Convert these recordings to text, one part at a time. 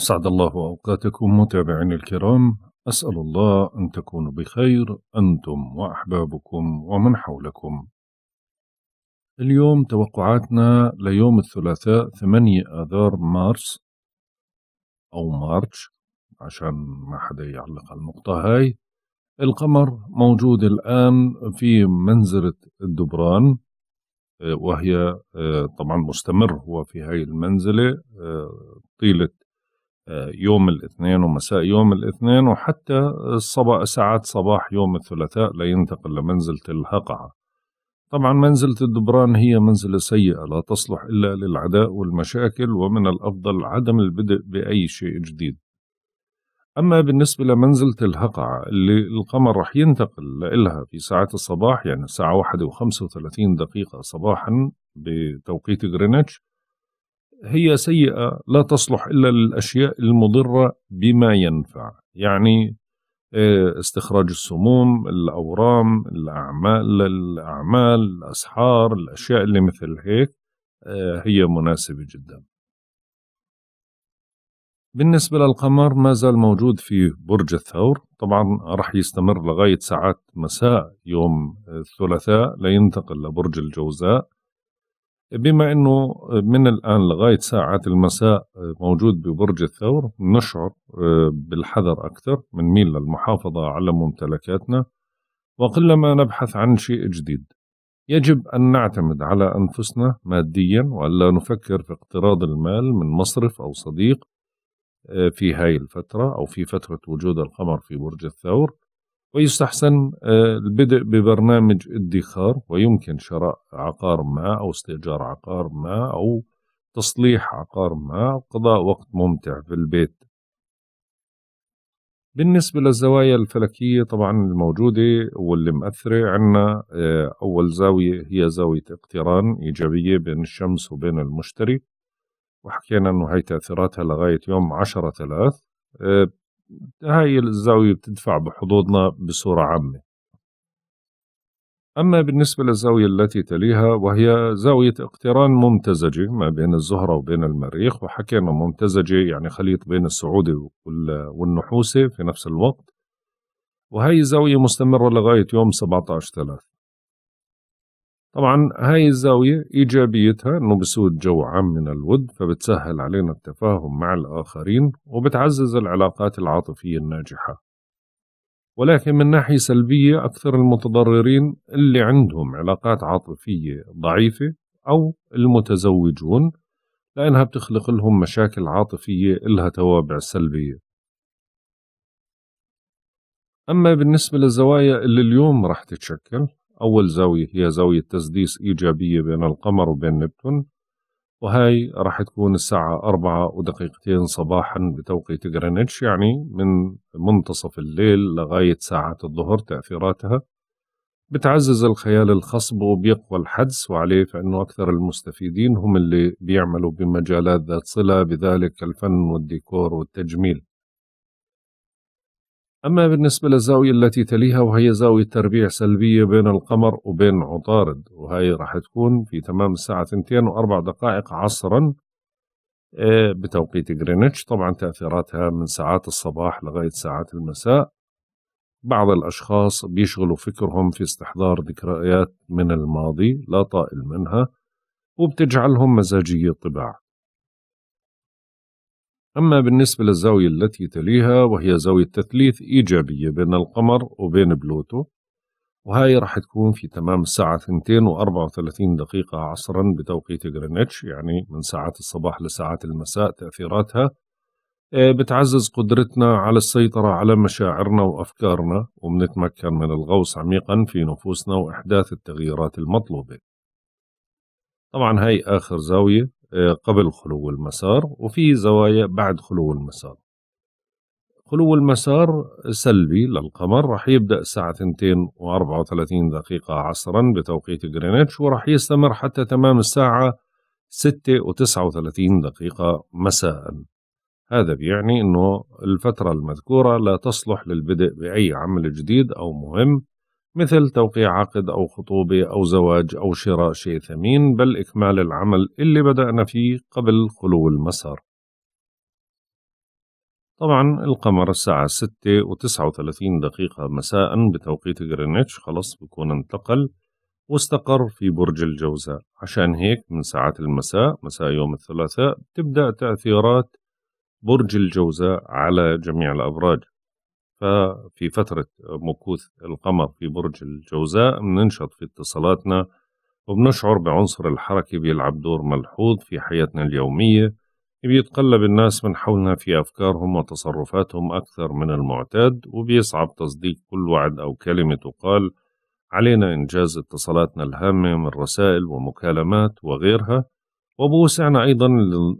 أسعد الله أوقاتكم متابعينا الكرام أسأل الله أن تكونوا بخير أنتم وأحبابكم ومن حولكم اليوم توقعاتنا ليوم الثلاثاء 8 آذار مارس أو مارتش عشان ما حدا يعلق على النقطة هاي القمر موجود الآن في منزلة الدبران آه، وهي آه، طبعا مستمر هو في هاي المنزلة آه، طيلة يوم الاثنين ومساء يوم الاثنين وحتى الصبا ساعات صباح يوم الثلاثاء لينتقل لمنزلة الهقعة طبعا منزلة الدبران هي منزلة سيئة لا تصلح إلا للعداء والمشاكل ومن الأفضل عدم البدء بأي شيء جديد أما بالنسبة لمنزلة الهقعة اللي القمر راح ينتقل لها في ساعات الصباح يعني الساعة واحد وخمسة وثلاثين دقيقة صباحا بتوقيت غرينتش هي سيئة لا تصلح إلا للأشياء المضرة بما ينفع يعني آه، استخراج السموم الأورام الأعمال الأعمال الأسحار الأشياء اللي مثل هيك آه، هي مناسبة جدا بالنسبة للقمر ما زال موجود في برج الثور طبعا رح يستمر لغاية ساعات مساء يوم الثلاثاء لينتقل لبرج الجوزاء بما أنه من الآن لغاية ساعات المساء موجود ببرج الثور نشعر بالحذر أكثر من ميل للمحافظة على ممتلكاتنا وقلما نبحث عن شيء جديد يجب أن نعتمد على أنفسنا ماديا وألا نفكر في اقتراض المال من مصرف أو صديق في هاي الفترة أو في فترة وجود القمر في برج الثور ويستحسن آه، البدء ببرنامج ادخار ويمكن شراء عقار ما أو استئجار عقار ما أو تصليح عقار ما قضاء وقت ممتع في البيت بالنسبة للزوايا الفلكية طبعا الموجودة واللي مأثرة عنا آه، أول زاوية هي زاوية اقتران إيجابية بين الشمس وبين المشتري وحكينا أنه هي تأثيراتها لغاية يوم عشرة ثلاث هاي الزاوية بتدفع بحظوظنا بصورة عامة أما بالنسبة للزاوية التي تليها وهي زاوية اقتران ممتزجة ما بين الزهرة وبين المريخ وحكينا ممتزجة يعني خليط بين السعودة والنحوسة في نفس الوقت وهي زاوية مستمرة لغاية يوم 17 3 طبعا هاي الزاوية إيجابيتها أنه بسود جو عام من الود فبتسهل علينا التفاهم مع الآخرين وبتعزز العلاقات العاطفية الناجحة ولكن من ناحية سلبية أكثر المتضررين اللي عندهم علاقات عاطفية ضعيفة أو المتزوجون لأنها بتخلق لهم مشاكل عاطفية إلها توابع سلبية أما بالنسبة للزوايا اللي اليوم رح تتشكل أول زاوية هي زاوية تسديس إيجابية بين القمر وبين نبتون وهي راح تكون الساعة أربعة ودقيقتين صباحا بتوقيت غرينتش يعني من منتصف الليل لغاية ساعة الظهر تأثيراتها بتعزز الخيال الخصب وبيقوى الحدس وعليه فإنه أكثر المستفيدين هم اللي بيعملوا بمجالات ذات صلة بذلك الفن والديكور والتجميل أما بالنسبة للزاوية التي تليها وهي زاوية تربيع سلبية بين القمر وبين عطارد وهي راح تكون في تمام الساعة 2 وأربع دقائق عصرا آه، بتوقيت غرينتش طبعا تأثيراتها من ساعات الصباح لغاية ساعات المساء بعض الأشخاص بيشغلوا فكرهم في استحضار ذكريات من الماضي لا طائل منها وبتجعلهم مزاجية طباع أما بالنسبة للزاوية التي تليها وهي زاوية تثليث إيجابية بين القمر وبين بلوتو وهي راح تكون في تمام الساعة 2 و34 دقيقة عصرا بتوقيت غرينتش يعني من ساعات الصباح لساعات المساء تأثيراتها آه، بتعزز قدرتنا على السيطرة على مشاعرنا وأفكارنا وبنتمكن من الغوص عميقا في نفوسنا وإحداث التغييرات المطلوبة طبعا هاي آخر زاوية آه، قبل خلو المسار وفي زوايا بعد خلو المسار خلو المسار سلبي للقمر راح يبدأ الساعة 2 و34 دقيقة عصرا بتوقيت جرينتش وراح يستمر حتى تمام الساعة 6 و39 دقيقة مساء هذا بيعني أنه الفترة المذكورة لا تصلح للبدء بأي عمل جديد أو مهم مثل توقيع عقد أو خطوبة أو زواج أو شراء شيء ثمين بل إكمال العمل اللي بدأنا فيه قبل خلو المسار طبعا القمر الساعة 6 و 39 دقيقة مساء بتوقيت غرينتش خلص بكون انتقل واستقر في برج الجوزاء عشان هيك من ساعات المساء مساء يوم الثلاثاء تبدأ تأثيرات برج الجوزاء على جميع الأبراج ففي فترة مكوث القمر في برج الجوزاء بننشط في اتصالاتنا وبنشعر بعنصر الحركة بيلعب دور ملحوظ في حياتنا اليومية بيتقلب الناس من حولنا في أفكارهم وتصرفاتهم أكثر من المعتاد وبيصعب تصديق كل وعد أو كلمة تقال علينا إنجاز اتصالاتنا الهامة من رسائل ومكالمات وغيرها وبوسعنا أيضا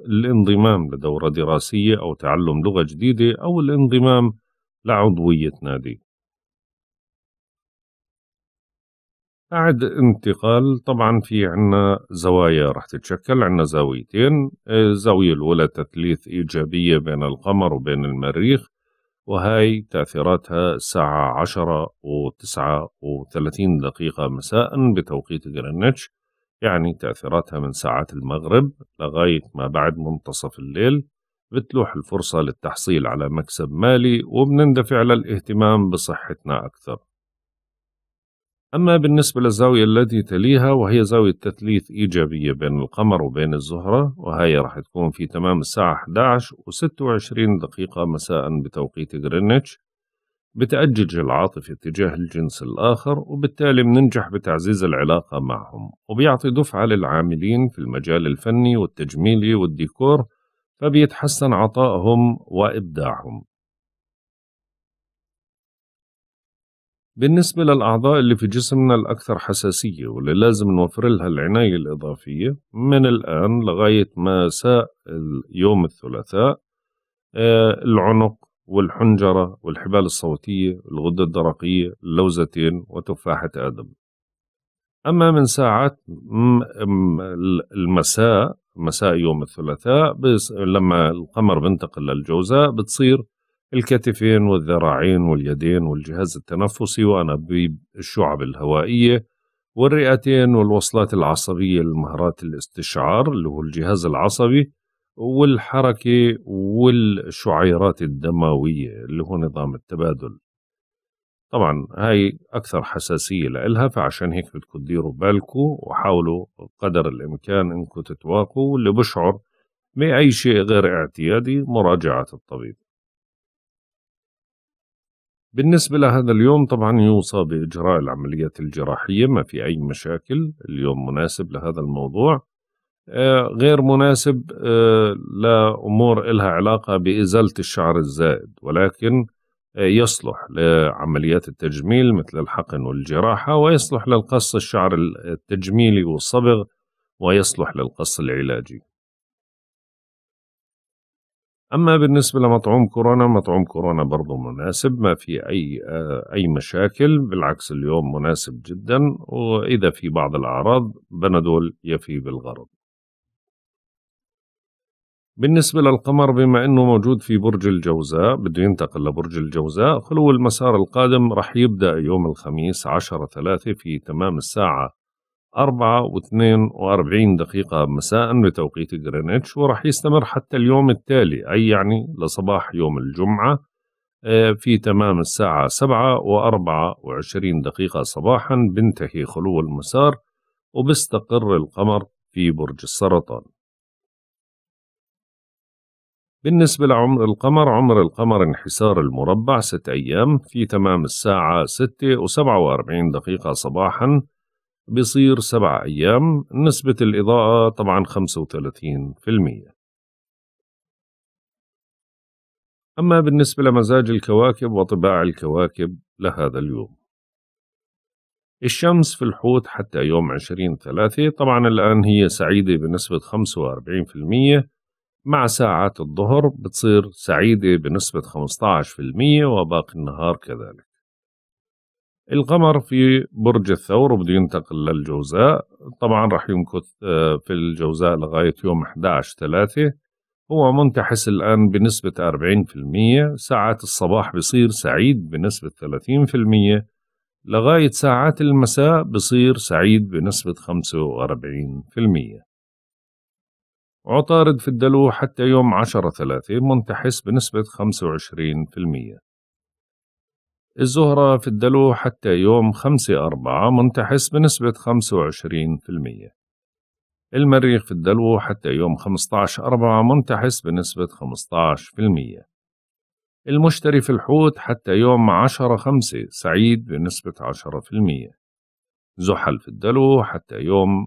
الانضمام لدورة دراسية أو تعلم لغة جديدة أو الانضمام لعضوية نادي بعد انتقال طبعا في عنا زوايا رح تتشكل عنا زاويتين الزاوية آه، الأولى تثليث إيجابية بين القمر وبين المريخ وهاي تأثيراتها الساعة عشرة وتسعة وثلاثين دقيقة مساء بتوقيت غرينتش يعني تأثيراتها من ساعات المغرب لغاية ما بعد منتصف الليل بتلوح الفرصة للتحصيل على مكسب مالي وبنندفع للاهتمام بصحتنا أكثر أما بالنسبة للزاوية التي تليها وهي زاوية تثليث إيجابية بين القمر وبين الزهرة وهي راح تكون في تمام الساعة 11 و 26 دقيقة مساء بتوقيت غرينتش بتأجج العاطفة تجاه الجنس الآخر وبالتالي بننجح بتعزيز العلاقة معهم وبيعطي دفعة للعاملين في المجال الفني والتجميلي والديكور فبيتحسن عطائهم وإبداعهم بالنسبة للأعضاء اللي في جسمنا الأكثر حساسية واللي لازم نوفر لها العناية الإضافية من الآن لغاية مساء يوم الثلاثاء آه، العنق والحنجرة والحبال الصوتية الغدة الدرقية اللوزتين وتفاحة آدم أما من ساعات المساء مساء يوم الثلاثاء بس لما القمر بنتقل للجوزاء بتصير الكتفين والذراعين واليدين والجهاز التنفسي وأنابيب الشعب الهوائية والرئتين والوصلات العصبية لمهارات الاستشعار اللي هو الجهاز العصبي والحركة والشعيرات الدموية اللي هو نظام التبادل طبعا هاي أكثر حساسية لإلها فعشان هيك بدكم تديروا بالكم وحاولوا قدر الإمكان إنكم تتواقوا واللي بشعر بأي شيء غير اعتيادي مراجعة الطبيب بالنسبة لهذا اليوم طبعا يوصى بإجراء العمليات الجراحية ما في أي مشاكل اليوم مناسب لهذا الموضوع آه، غير مناسب آه، لأمور إلها علاقة بإزالة الشعر الزائد ولكن يصلح لعمليات التجميل مثل الحقن والجراحة ويصلح للقص الشعر التجميلي والصبغ ويصلح للقص العلاجي أما بالنسبة لمطعوم كورونا مطعوم كورونا برضه مناسب ما في أي أي مشاكل بالعكس اليوم مناسب جدا وإذا في بعض الأعراض بندول يفي بالغرض بالنسبة للقمر بما أنه موجود في برج الجوزاء بده ينتقل لبرج الجوزاء خلو المسار القادم رح يبدأ يوم الخميس عشرة ثلاثة في تمام الساعة أربعة واثنين وأربعين دقيقة مساء بتوقيت جرينتش ورح يستمر حتى اليوم التالي أي يعني لصباح يوم الجمعة آه، في تمام الساعة سبعة وأربعة وعشرين دقيقة صباحا بنتهي خلو المسار وبستقر القمر في برج السرطان بالنسبة لعمر القمر عمر القمر انحسار المربع ست أيام في تمام الساعة ستة وسبعة وأربعين دقيقة صباحا بصير سبعة أيام نسبة الإضاءة طبعا خمسة وثلاثين في المية أما بالنسبة لمزاج الكواكب وطباع الكواكب لهذا اليوم الشمس في الحوت حتى يوم عشرين ثلاثة طبعا الآن هي سعيدة بنسبة خمسة وأربعين في المية مع ساعات الظهر بتصير سعيدة بنسبة 15% وباقي النهار كذلك القمر في برج الثور وبده ينتقل للجوزاء طبعا راح يمكث آه، في الجوزاء لغاية يوم 11 3 هو منتحس الآن بنسبة 40% ساعات الصباح بصير سعيد بنسبة 30% لغاية ساعات المساء بصير سعيد بنسبة 45% وعطارد في الدلو حتى يوم عشرة ثلاثة منتحس بنسبة خمسة وعشرين في المية الزهرة في الدلو حتى يوم خمسة أربعة منتحس بنسبة خمسة وعشرين في المية المريخ في الدلو حتى يوم خمسة خمسطعش أربعة منتحس بنسبة خمسة عشر في المية المشتري في الحوت حتى يوم عشرة خمسة سعيد بنسبة عشرة في المية زحل في الدلو حتى يوم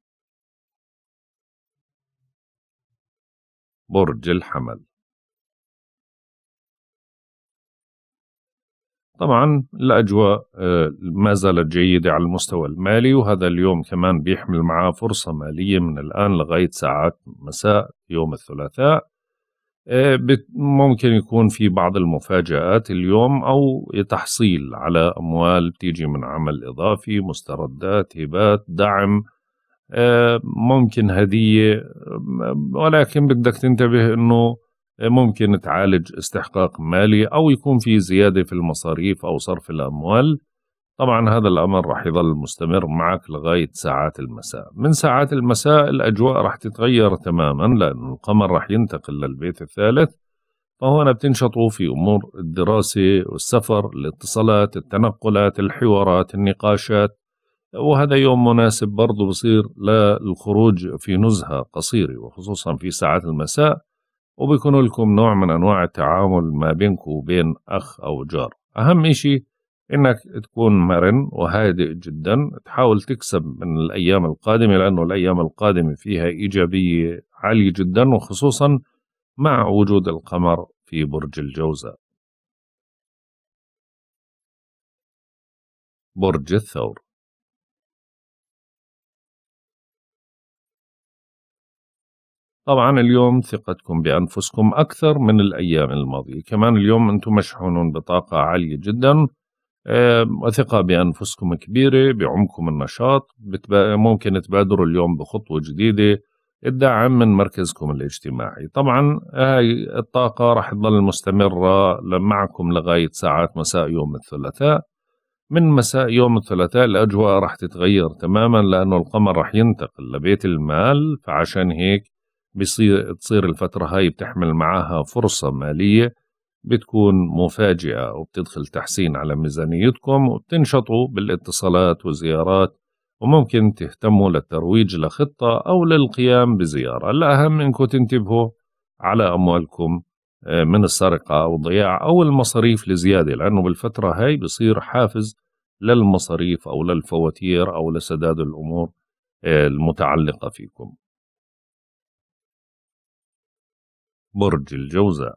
برج الحمل طبعا الأجواء آه، ما زالت جيدة على المستوى المالي وهذا اليوم كمان بيحمل معاه فرصة مالية من الآن لغاية ساعات مساء يوم الثلاثاء آه، ممكن يكون في بعض المفاجآت اليوم أو تحصيل على أموال بتيجي من عمل إضافي مستردات هبات دعم آه، ممكن هدية آه، ولكن بدك تنتبه أنه آه، ممكن تعالج استحقاق مالي أو يكون في زيادة في المصاريف أو صرف الأموال طبعا هذا الأمر رح يظل مستمر معك لغاية ساعات المساء من ساعات المساء الأجواء رح تتغير تماما لأن القمر رح ينتقل للبيت الثالث فهنا بتنشطوا في أمور الدراسة والسفر الاتصالات التنقلات الحوارات النقاشات وهذا يوم مناسب برضه بصير للخروج في نزهة قصيرة وخصوصا في ساعات المساء وبيكون لكم نوع من أنواع التعامل ما بينك وبين أخ أو جار أهم إشي إنك تكون مرن وهادئ جدا تحاول تكسب من الأيام القادمة لأنه الأيام القادمة فيها إيجابية عالية جدا وخصوصا مع وجود القمر في برج الجوزاء برج الثور طبعا اليوم ثقتكم بأنفسكم أكثر من الأيام الماضية كمان اليوم أنتم مشحونون بطاقة عالية جدا آه، وثقة بأنفسكم كبيرة بعمقكم النشاط ممكن تبادروا اليوم بخطوة جديدة الدعم من مركزكم الاجتماعي طبعا هاي الطاقة رح تظل مستمرة معكم لغاية ساعات مساء يوم الثلاثاء من مساء يوم الثلاثاء الأجواء رح تتغير تماما لأنه القمر رح ينتقل لبيت المال فعشان هيك بصير تصير الفترة هاي بتحمل معاها فرصة مالية بتكون مفاجئة وبتدخل تحسين على ميزانيتكم وبتنشطوا بالاتصالات وزيارات وممكن تهتموا للترويج لخطة أو للقيام بزيارة الأهم إنكم تنتبهوا على أموالكم آه، من السرقة أو الضياع أو المصاريف لزيادة لأنه بالفترة هاي بصير حافز للمصاريف أو للفواتير أو لسداد الأمور آه، المتعلقة فيكم برج الجوزاء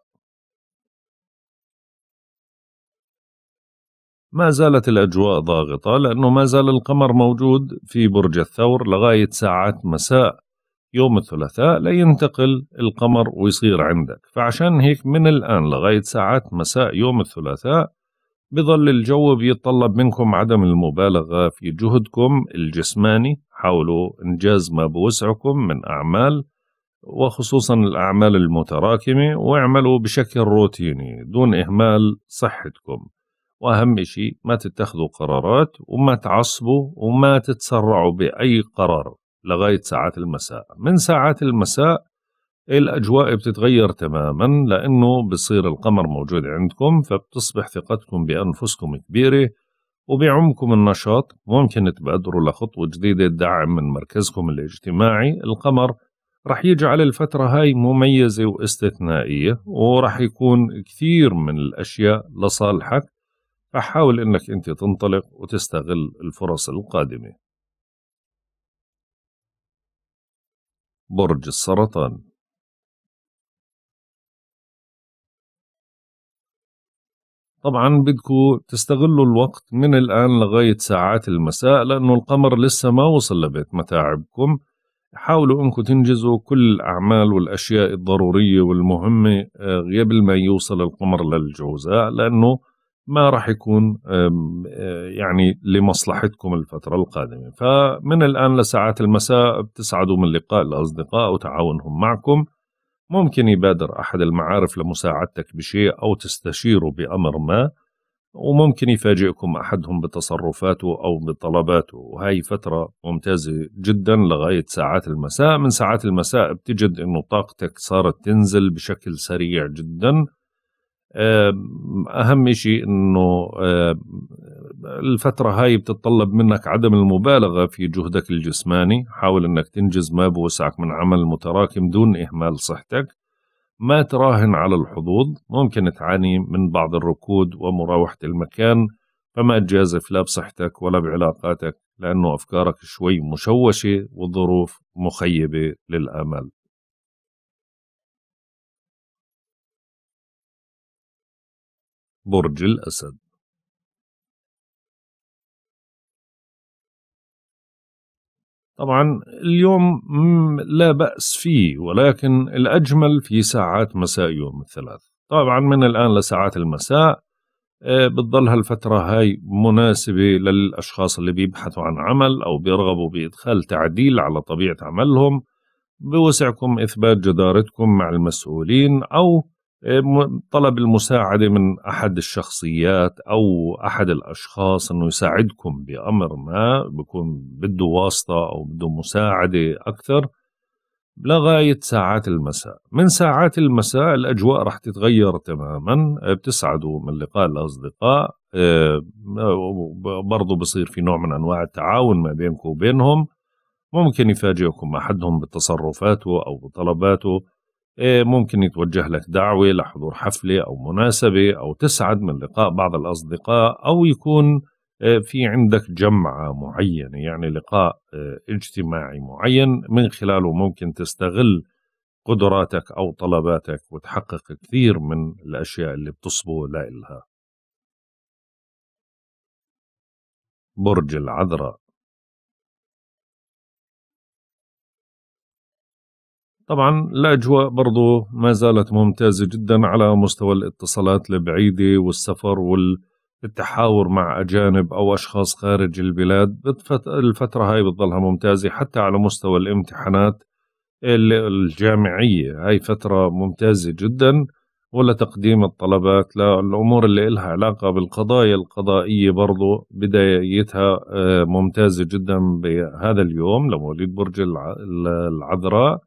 ما زالت الأجواء ضاغطة لأنه ما زال القمر موجود في برج الثور لغاية ساعات مساء يوم الثلاثاء لينتقل القمر ويصير عندك فعشان هيك من الآن لغاية ساعات مساء يوم الثلاثاء بظل الجو بيتطلب منكم عدم المبالغة في جهدكم الجسماني حاولوا إنجاز ما بوسعكم من أعمال وخصوصا الأعمال المتراكمة واعملوا بشكل روتيني دون إهمال صحتكم وأهم شيء ما تتخذوا قرارات وما تعصبوا وما تتسرعوا بأي قرار لغاية ساعات المساء من ساعات المساء الأجواء بتتغير تماما لأنه بصير القمر موجود عندكم فبتصبح ثقتكم بأنفسكم كبيرة وبيعمكم النشاط ممكن تبادروا لخطوة جديدة تدعم من مركزكم الاجتماعي القمر رح يجعل الفترة هاي مميزة واستثنائية ورح يكون كثير من الأشياء لصالحك فحاول أنك أنت تنطلق وتستغل الفرص القادمة برج السرطان طبعا بدكو تستغلوا الوقت من الآن لغاية ساعات المساء لأنه القمر لسه ما وصل لبيت متاعبكم حاولوا انكم تنجزوا كل الاعمال والاشياء الضروريه والمهمه آه، قبل ما يوصل القمر للجوزاء لانه ما راح يكون آه، يعني لمصلحتكم الفتره القادمه فمن الان لساعات المساء بتسعدوا من لقاء الاصدقاء وتعاونهم معكم ممكن يبادر احد المعارف لمساعدتك بشيء او تستشيره بامر ما وممكن يفاجئكم أحدهم بتصرفاته أو بطلباته وهي فترة ممتازة جدا لغاية ساعات المساء من ساعات المساء بتجد أنه طاقتك صارت تنزل بشكل سريع جدا أهم شيء أنه الفترة هاي بتطلب منك عدم المبالغة في جهدك الجسماني حاول أنك تنجز ما بوسعك من عمل متراكم دون إهمال صحتك ما تراهن على الحظوظ ممكن تعاني من بعض الركود ومراوحة المكان فما تجازف لا بصحتك ولا بعلاقاتك لأنه أفكارك شوي مشوشة والظروف مخيبة للآمال برج الأسد طبعا اليوم لا بأس فيه ولكن الأجمل في ساعات مساء يوم الثلاث طبعا من الآن لساعات المساء آه، بتضل هالفترة هاي مناسبة للأشخاص اللي بيبحثوا عن عمل أو بيرغبوا بإدخال تعديل على طبيعة عملهم بوسعكم إثبات جدارتكم مع المسؤولين أو إيه، طلب المساعدة من أحد الشخصيات أو أحد الأشخاص أنه يساعدكم بأمر ما بكون بده واسطة أو بده مساعدة أكثر لغاية ساعات المساء من ساعات المساء الأجواء رح تتغير تماما إيه، بتسعدوا من لقاء الأصدقاء إيه، برضو بصير في نوع من أنواع التعاون ما بينكم وبينهم ممكن يفاجئكم أحدهم بتصرفاته أو بطلباته إيه، ممكن يتوجه لك دعوة لحضور حفلة أو مناسبة أو تسعد من لقاء بعض الأصدقاء أو يكون إيه، في عندك جمعة معينة يعني لقاء إيه، اجتماعي معين من خلاله ممكن تستغل قدراتك أو طلباتك وتحقق كثير من الأشياء اللي بتصبو لإلها برج العذراء طبعا الأجواء برضو ما زالت ممتازة جدا على مستوى الاتصالات البعيدة والسفر والتحاور مع أجانب أو أشخاص خارج البلاد الفترة هاي بتظلها ممتازة حتى على مستوى الامتحانات الجامعية هاي فترة ممتازة جدا ولتقديم الطلبات للأمور اللي إلها علاقة بالقضايا القضائية برضو بدايتها آه، ممتازة جدا بهذا اليوم لمواليد برج العذراء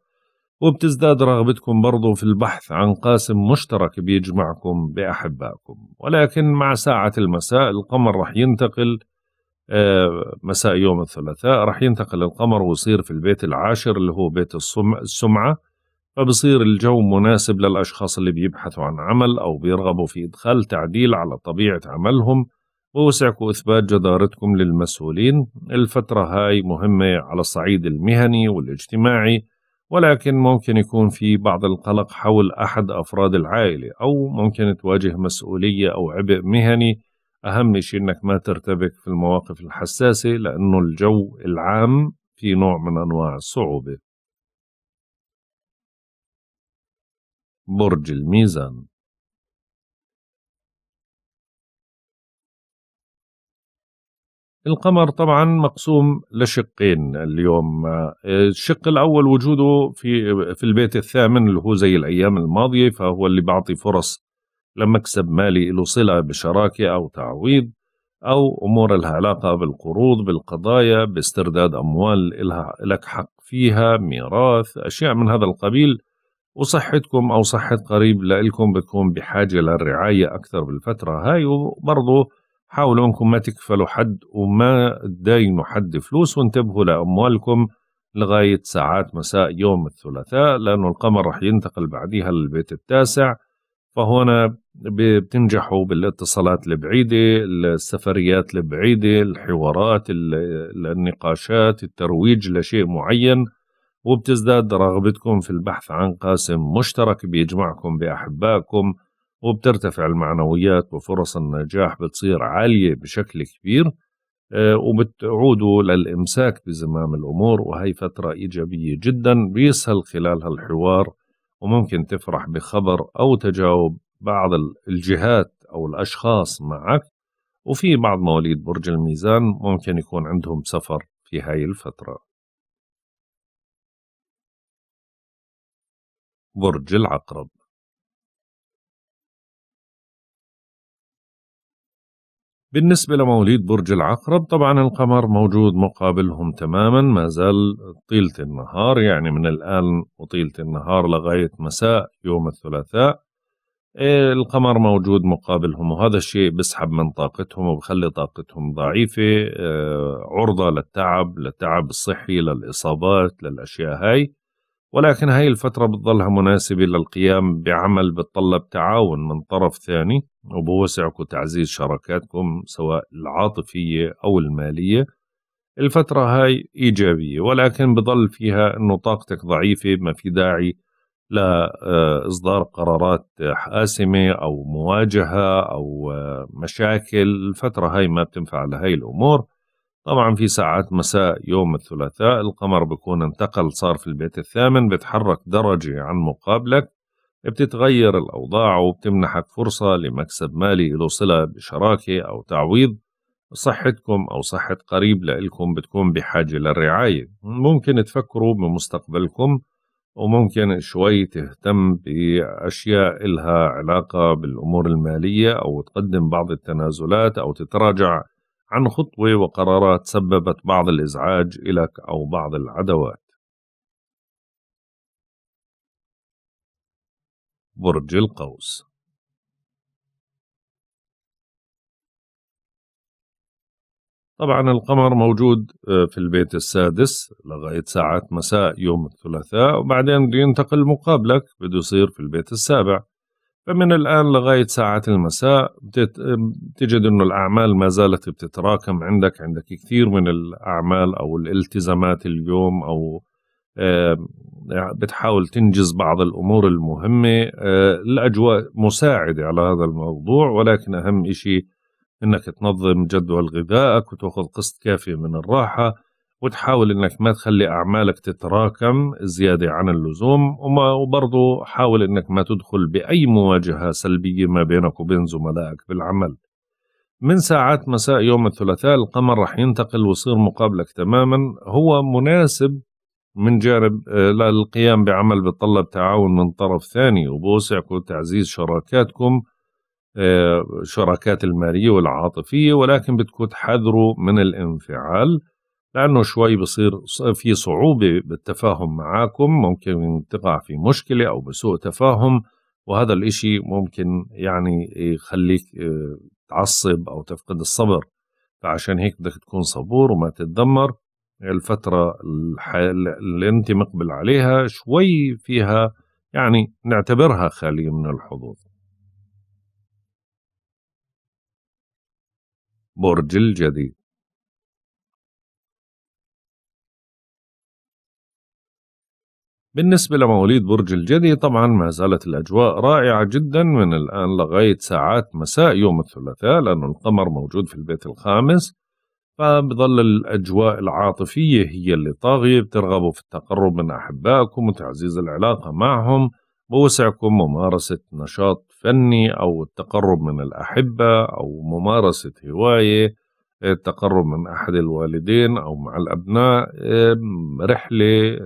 وبتزداد رغبتكم برضو في البحث عن قاسم مشترك بيجمعكم بأحبائكم ولكن مع ساعة المساء القمر رح ينتقل آه، مساء يوم الثلاثاء رح ينتقل القمر ويصير في البيت العاشر اللي هو بيت السمعة فبصير الجو مناسب للأشخاص اللي بيبحثوا عن عمل أو بيرغبوا في إدخال تعديل على طبيعة عملهم ووسعكم إثبات جدارتكم للمسؤولين الفترة هاي مهمة على الصعيد المهني والاجتماعي ولكن ممكن يكون في بعض القلق حول أحد أفراد العائلة أو ممكن تواجه مسؤولية أو عبء مهني أهم شيء إنك ما ترتبك في المواقف الحساسة لأنه الجو العام في نوع من أنواع الصعوبة برج الميزان القمر طبعا مقسوم لشقين اليوم آه، الشق الاول وجوده في في البيت الثامن اللي هو زي الايام الماضيه فهو اللي بيعطي فرص لمكسب مالي له صله بشراكه او تعويض او امور لها علاقه بالقروض بالقضايا باسترداد اموال لها لك حق فيها ميراث اشياء من هذا القبيل وصحتكم او صحه قريب لكم بتكون بحاجه للرعايه اكثر بالفتره هاي وبرضه حاولوا انكم ما تكفلوا حد وما تداينوا حد فلوس وانتبهوا لاموالكم لغايه ساعات مساء يوم الثلاثاء لانه القمر راح ينتقل بعديها للبيت التاسع فهنا بتنجحوا بالاتصالات البعيده، السفريات البعيده، الحوارات، النقاشات، الترويج لشيء معين وبتزداد رغبتكم في البحث عن قاسم مشترك بيجمعكم باحبائكم وبترتفع المعنويات وفرص النجاح بتصير عالية بشكل كبير آه، وبتعودوا للإمساك بزمام الأمور وهي فترة إيجابية جدا بيسهل خلالها الحوار وممكن تفرح بخبر أو تجاوب بعض الجهات أو الأشخاص معك وفي بعض مواليد برج الميزان ممكن يكون عندهم سفر في هاي الفترة برج العقرب بالنسبة لمواليد برج العقرب طبعا القمر موجود مقابلهم تماما ما زال طيلة النهار يعني من الآن وطيلة النهار لغاية مساء يوم الثلاثاء إيه، القمر موجود مقابلهم وهذا الشيء بسحب من طاقتهم وبخلي طاقتهم ضعيفة آه، عرضة للتعب للتعب الصحي للإصابات للأشياء هاي ولكن هاي الفترة بتظلها مناسبة للقيام بعمل بتطلب تعاون من طرف ثاني وبوسعكم تعزيز شراكاتكم سواء العاطفية أو المالية الفترة هاي إيجابية ولكن بضل فيها أنه طاقتك ضعيفة ما في داعي لإصدار آه، قرارات حاسمة أو مواجهة أو آه، مشاكل الفترة هاي ما بتنفع لهاي الأمور طبعا في ساعات مساء يوم الثلاثاء القمر بيكون انتقل صار في البيت الثامن بتحرك درجة عن مقابلك بتتغير الأوضاع وبتمنحك فرصة لمكسب مالي له صلة بشراكة أو تعويض صحتكم أو صحة قريب لإلكم بتكون بحاجة للرعاية ممكن تفكروا بمستقبلكم وممكن شوي تهتم بأشياء إلها علاقة بالأمور المالية أو تقدم بعض التنازلات أو تتراجع عن خطوة وقرارات سببت بعض الإزعاج إليك أو بعض العدوات برج القوس طبعا القمر موجود آه، في البيت السادس لغاية ساعات مساء يوم الثلاثاء وبعدين بده ينتقل مقابلك بده يصير في البيت السابع فمن الآن لغاية ساعات المساء بتجد أنه الأعمال ما زالت بتتراكم عندك عندك كثير من الأعمال أو الالتزامات اليوم أو يعني بتحاول تنجز بعض الأمور المهمة آه، الأجواء مساعدة على هذا الموضوع ولكن أهم إشي أنك تنظم جدول غذائك وتأخذ قسط كافي من الراحة وتحاول انك ما تخلي اعمالك تتراكم زياده عن اللزوم وما وبرضه حاول انك ما تدخل باي مواجهه سلبيه ما بينك وبين زملائك بالعمل. من ساعات مساء يوم الثلاثاء القمر رح ينتقل ويصير مقابلك تماما هو مناسب من جانب آه، للقيام بعمل بيتطلب تعاون من طرف ثاني وبوسعك تعزيز شراكاتكم آه، شراكات المالية والعاطفية ولكن بتكون تحذروا من الانفعال لأنه شوي بصير في صعوبة بالتفاهم معاكم ممكن تقع في مشكلة أو بسوء تفاهم وهذا الإشي ممكن يعني يخليك آه، تعصب أو تفقد الصبر فعشان هيك بدك تكون صبور وما تتذمر الفترة اللي أنت مقبل عليها شوي فيها يعني نعتبرها خالية من الحظوظ برج الجدي بالنسبة لمواليد برج الجدي طبعا ما زالت الأجواء رائعة جدا من الآن لغاية ساعات مساء يوم الثلاثاء لأن القمر موجود في البيت الخامس فبظل الأجواء العاطفية هي اللي طاغية بترغبوا في التقرب من أحبائكم وتعزيز العلاقة معهم بوسعكم ممارسة نشاط فني أو التقرب من الأحبة أو ممارسة هواية التقرب من احد الوالدين او مع الابناء رحله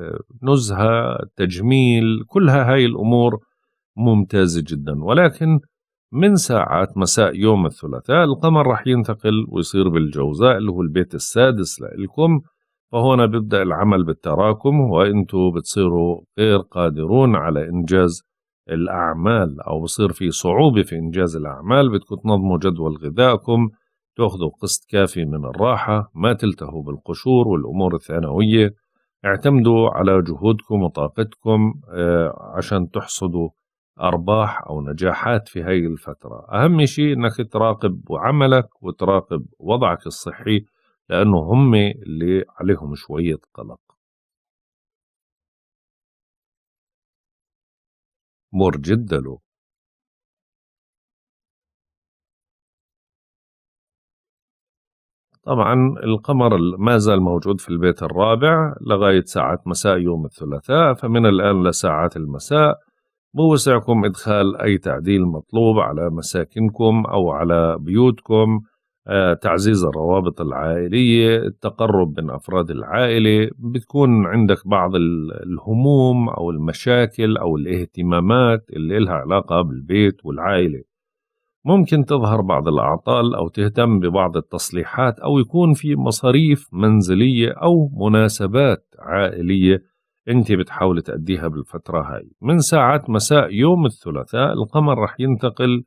نزهه تجميل كلها هاي الامور ممتازه جدا ولكن من ساعات مساء يوم الثلاثاء القمر رح ينتقل ويصير بالجوزاء اللي هو البيت السادس لإلكم فهنا بيبدأ العمل بالتراكم وانتم بتصيروا غير قادرون على إنجاز الأعمال أو بصير في صعوبة في إنجاز الأعمال بدكم تنظموا جدول غذائكم تأخذوا قسط كافي من الراحة ما تلتهوا بالقشور والأمور الثانوية اعتمدوا على جهودكم وطاقتكم آه، عشان تحصدوا أرباح أو نجاحات في هاي الفترة أهم شيء أنك تراقب عملك وتراقب وضعك الصحي لأنه هم اللي عليهم شوية قلق برج الدلو طبعا القمر ما زال موجود في البيت الرابع لغاية ساعة مساء يوم الثلاثاء فمن الآن لساعات المساء بوسعكم إدخال أي تعديل مطلوب على مساكنكم أو على بيوتكم آه، تعزيز الروابط العائلية التقرب من أفراد العائلة بتكون عندك بعض الهموم أو المشاكل أو الاهتمامات اللي لها علاقة بالبيت والعائلة ممكن تظهر بعض الأعطال أو تهتم ببعض التصليحات أو يكون في مصاريف منزلية أو مناسبات عائلية أنت بتحاول تأديها بالفترة هاي من ساعات مساء يوم الثلاثاء القمر رح ينتقل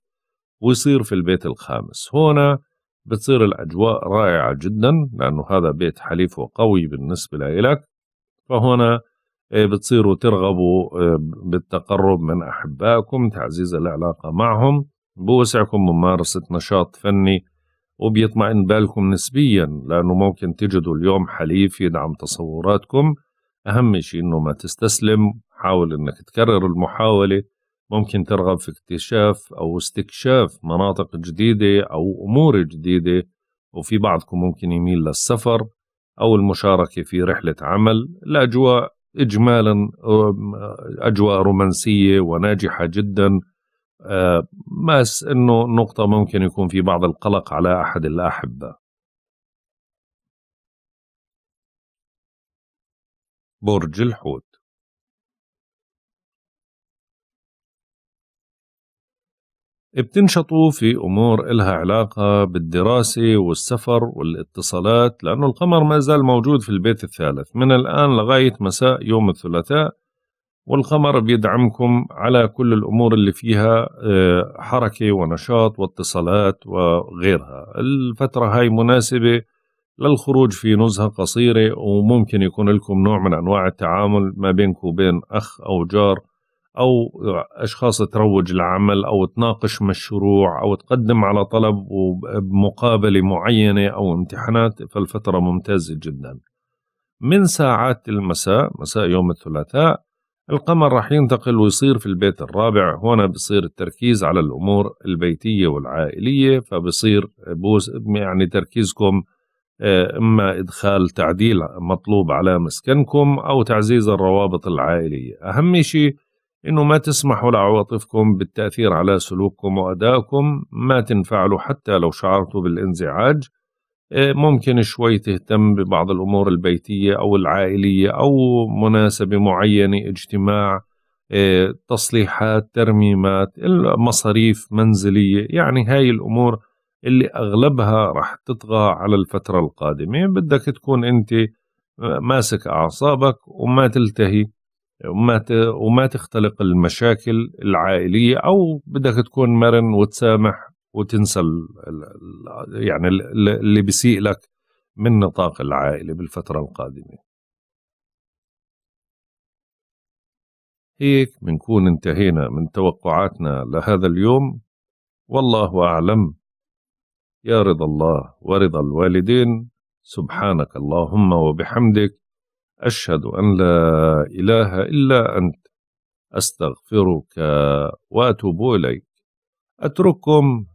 ويصير في البيت الخامس هنا بتصير الأجواء رائعة جدا لأنه هذا بيت حليف وقوي بالنسبة لإلك فهنا آه، بتصيروا ترغبوا آه، بالتقرب من أحبائكم تعزيز العلاقة معهم بوسعكم ممارسة نشاط فني وبيطمئن بالكم نسبيا لأنه ممكن تجدوا اليوم حليف يدعم تصوراتكم أهم شيء إنه ما تستسلم حاول إنك تكرر المحاولة ممكن ترغب في اكتشاف أو استكشاف مناطق جديدة أو أمور جديدة وفي بعضكم ممكن يميل للسفر أو المشاركة في رحلة عمل الأجواء إجمالا أجواء رومانسية وناجحة جدا آه، بس انه نقطة ممكن يكون في بعض القلق على احد الاحبة برج الحوت بتنشطوا في أمور إلها علاقة بالدراسة والسفر والاتصالات لأنه القمر ما زال موجود في البيت الثالث من الآن لغاية مساء يوم الثلاثاء والقمر بيدعمكم على كل الأمور اللي فيها آه، حركة ونشاط واتصالات وغيرها الفترة هاي مناسبة للخروج في نزهة قصيرة وممكن يكون لكم نوع من أنواع التعامل ما بينك وبين أخ أو جار أو أشخاص تروج العمل أو تناقش مشروع أو تقدم على طلب بمقابلة معينة أو امتحانات فالفترة ممتازة جدا من ساعات المساء مساء يوم الثلاثاء القمر راح ينتقل ويصير في البيت الرابع هنا بصير التركيز على الأمور البيتية والعائلية فبصير بوس يعني تركيزكم آه، إما إدخال تعديل مطلوب على مسكنكم أو تعزيز الروابط العائلية أهم شيء إنه ما تسمحوا لعواطفكم بالتأثير على سلوككم وأدائكم ما تنفعلوا حتى لو شعرتوا بالانزعاج آه، ممكن شوي تهتم ببعض الأمور البيتية أو العائلية أو مناسبة معينة اجتماع آه، تصليحات ترميمات مصاريف منزلية يعني هاي الأمور اللي أغلبها رح تطغى على الفترة القادمة بدك تكون أنت ماسك أعصابك وما تلتهي وما وما تختلق المشاكل العائلية أو بدك تكون مرن وتسامح وتنسى ال الـ يعني اللي بيسيء لك من نطاق العائلة بالفترة القادمة هيك بنكون انتهينا من توقعاتنا لهذا اليوم والله أعلم يا رضا الله ورضا الوالدين سبحانك اللهم وبحمدك أشهد أن لا إله إلا أنت أستغفرك وأتوب إليك أترككم